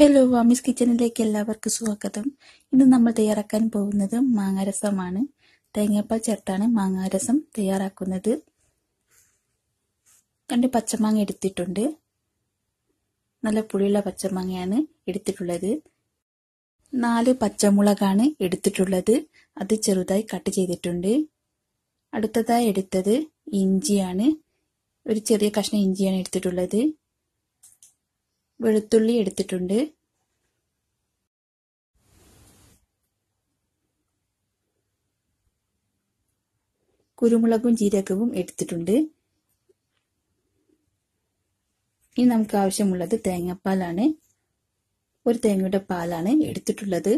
hello വാമിസ് കിച്ചണിലേക്ക് എല്ലാവർക്കും സ്വാഗതം ഇന്ന് നമ്മൾ തയ്യാറാക്കാൻ പോകുന്നത് മാങ്ങാരസമാണ് തേങ്ങാപ്പാൽ ചേർത്താണ് മാങ്ങാരസം തയ്യാറാക്കുന്നത് രണ്ട് പച്ചമാങ്ങ എടുത്തിട്ടുണ്ട് നല്ല പുളിയുള്ള പച്ചമാങ്ങയാണ് എടുത്തിട്ടുള്ളത് നാല് പച്ചമുളകാണ് എടുത്തിട്ടുള്ളത് അത് ചെറുതായി കട്ട് ചെയ്തിട്ടുണ്ട് അടുത്തതായി എടുത്തത് ഇഞ്ചിയാണ് ഒരു ചെറിയ കഷ്ണം ഇഞ്ചിയാണ് എടുത്തിട്ടുള്ളത് വെളുത്തുള്ളി എടുത്തിട്ടുണ്ട് കുരുമുളകും ജീരകവും എടുത്തിട്ടുണ്ട് ഇനി നമുക്ക് ആവശ്യമുള്ളത് തേങ്ങാപ്പാലാണ് ഒരു തേങ്ങയുടെ പാലാണ് എടുത്തിട്ടുള്ളത്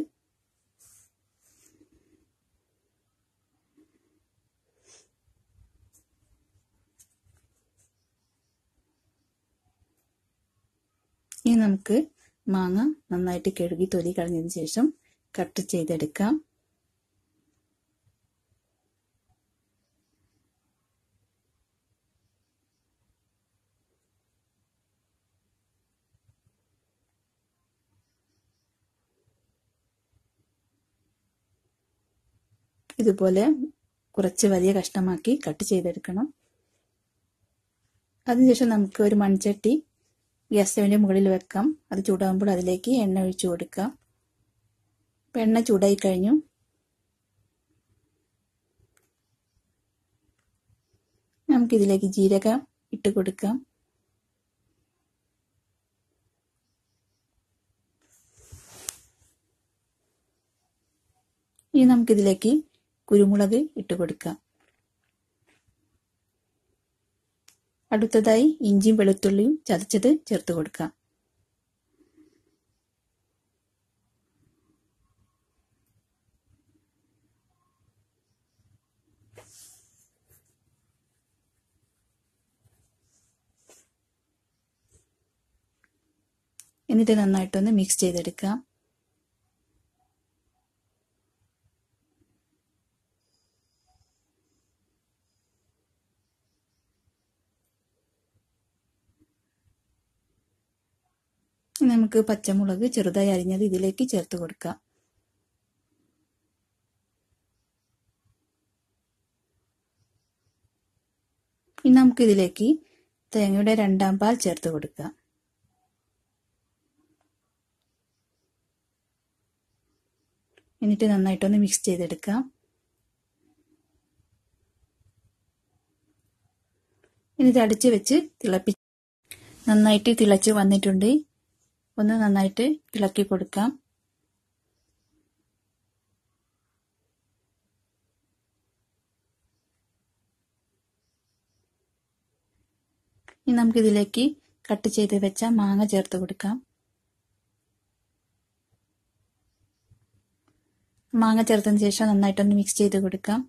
ഇനി നമുക്ക് മാങ്ങ നന്നായിട്ട് കഴുകി തൊലി കളഞ്ഞതിന് ശേഷം കട്ട് ചെയ്തെടുക്കാം ഇതുപോലെ കുറച്ച് വലിയ കഷ്ണമാക്കി കട്ട് ചെയ്തെടുക്കണം അതിനുശേഷം നമുക്ക് ഒരു മൺചട്ടി ഗ്യാസ് സ്റ്റവിൻ്റെ മുകളിൽ വെക്കാം അത് ചൂടാകുമ്പോൾ അതിലേക്ക് എണ്ണ ഒഴിച്ചു കൊടുക്കാം അപ്പം എണ്ണ ചൂടായി കഴിഞ്ഞു നമുക്കിതിലേക്ക് ജീരകം ഇട്ട് കൊടുക്കാം ഇനി നമുക്കിതിലേക്ക് കുരുമുളക് ഇട്ട് കൊടുക്കാം അടുത്തതായി ഇഞ്ചിയും വെളുത്തുള്ളിയും ചതച്ചത് ചേർത്ത് കൊടുക്കാം എന്നിട്ട് നന്നായിട്ടൊന്ന് മിക്സ് ചെയ്തെടുക്കാം നമുക്ക് പച്ചമുളക് ചെറുതായി അരിഞ്ഞത് ഇതിലേക്ക് ചേർത്ത് കൊടുക്കാം ഇനി നമുക്ക് ഇതിലേക്ക് തേങ്ങയുടെ രണ്ടാം പാൽ ചേർത്ത് കൊടുക്കാം എന്നിട്ട് നന്നായിട്ടൊന്ന് മിക്സ് ചെയ്തെടുക്കാം ഇനി ഇത് വെച്ച് തിളപ്പിച്ച് നന്നായിട്ട് തിളച്ച് വന്നിട്ടുണ്ട് ഒന്ന് നന്നായിട്ട് ഇളക്കി കൊടുക്കാം ഇനി നമുക്കിതിലേക്ക് കട്ട് ചെയ്ത് വെച്ച മാങ്ങ ചേർത്ത് കൊടുക്കാം മാങ്ങ ചേർത്തതിന് ശേഷം നന്നായിട്ടൊന്ന് മിക്സ് ചെയ്ത് കൊടുക്കാം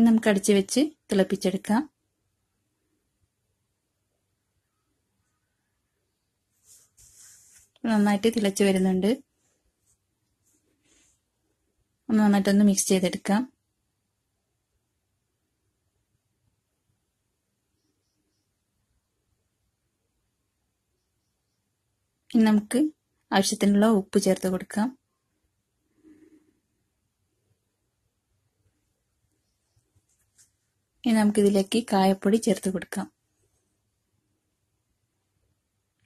ഇനി നമുക്ക് അടിച്ചു വെച്ച് തിളപ്പിച്ചെടുക്കാം നന്നായിട്ട് തിളച്ചു വരുന്നുണ്ട് ഒന്ന് നന്നായിട്ടൊന്ന് മിക്സ് ചെയ്തെടുക്കാം ഇനി നമുക്ക് ആവശ്യത്തിനുള്ള ഉപ്പ് ചേർത്ത് കൊടുക്കാം ഇനി നമുക്ക് ഇതിലേക്ക് കായപ്പൊടി ചേർത്ത് കൊടുക്കാം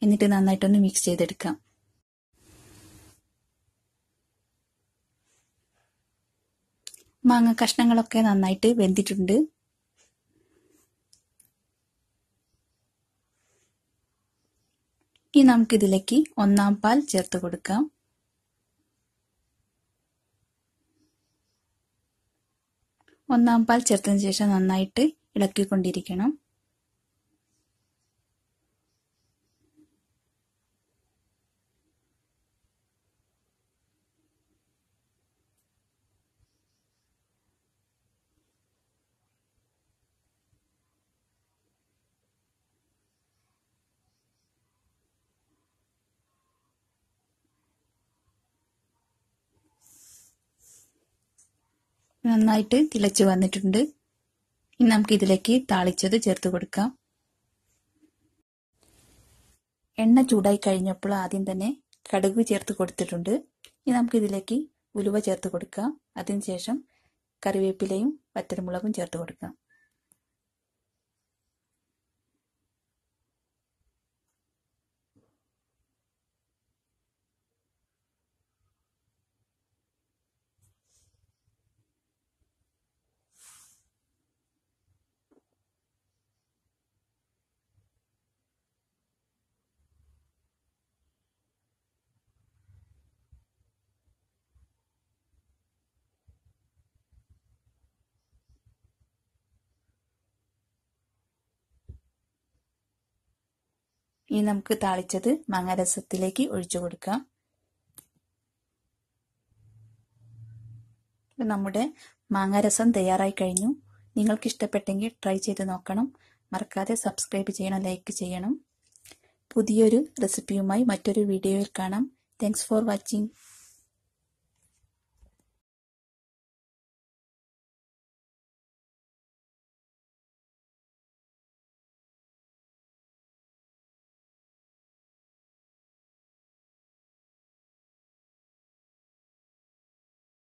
എന്നിട്ട് നന്നായിട്ടൊന്ന് മിക്സ് ചെയ്തെടുക്കാം മാങ്ങ കഷ്ണങ്ങളൊക്കെ നന്നായിട്ട് വെന്തിട്ടുണ്ട് ഇനി നമുക്കിതിലേക്ക് ഒന്നാം പാൽ ചേർത്ത് കൊടുക്കാം ഒന്നാം പാൽ ശേഷം നന്നായിട്ട് ഇളക്കിക്കൊണ്ടിരിക്കണം നന്നായിട്ട് തിളച്ച് വന്നിട്ടുണ്ട് ഇനി നമുക്ക് ഇതിലേക്ക് താളിച്ചത് ചേർത്ത് കൊടുക്കാം എണ്ണ ചൂടായി കഴിഞ്ഞപ്പോൾ ആദ്യം തന്നെ കടുക് ചേർത്ത് കൊടുത്തിട്ടുണ്ട് ഇനി നമുക്ക് ഇതിലേക്ക് ഉലുവ ചേർത്ത് കൊടുക്കാം അതിനുശേഷം കറിവേപ്പിലയും വറ്റൽമുളകും ചേർത്ത് കൊടുക്കാം ഇനി നമുക്ക് താളിച്ചത് മാങ്ങാരസത്തിലേക്ക് ഒഴിച്ചു കൊടുക്കാം നമ്മുടെ മാങ്ങാരസം തയ്യാറായി കഴിഞ്ഞു നിങ്ങൾക്ക് ഇഷ്ടപ്പെട്ടെങ്കിൽ ട്രൈ ചെയ്ത് നോക്കണം മറക്കാതെ സബ്സ്ക്രൈബ് ചെയ്യണം ലൈക്ക് ചെയ്യണം പുതിയൊരു റെസിപ്പിയുമായി മറ്റൊരു വീഡിയോയിൽ കാണാം താങ്ക്സ് ഫോർ വാച്ചിങ്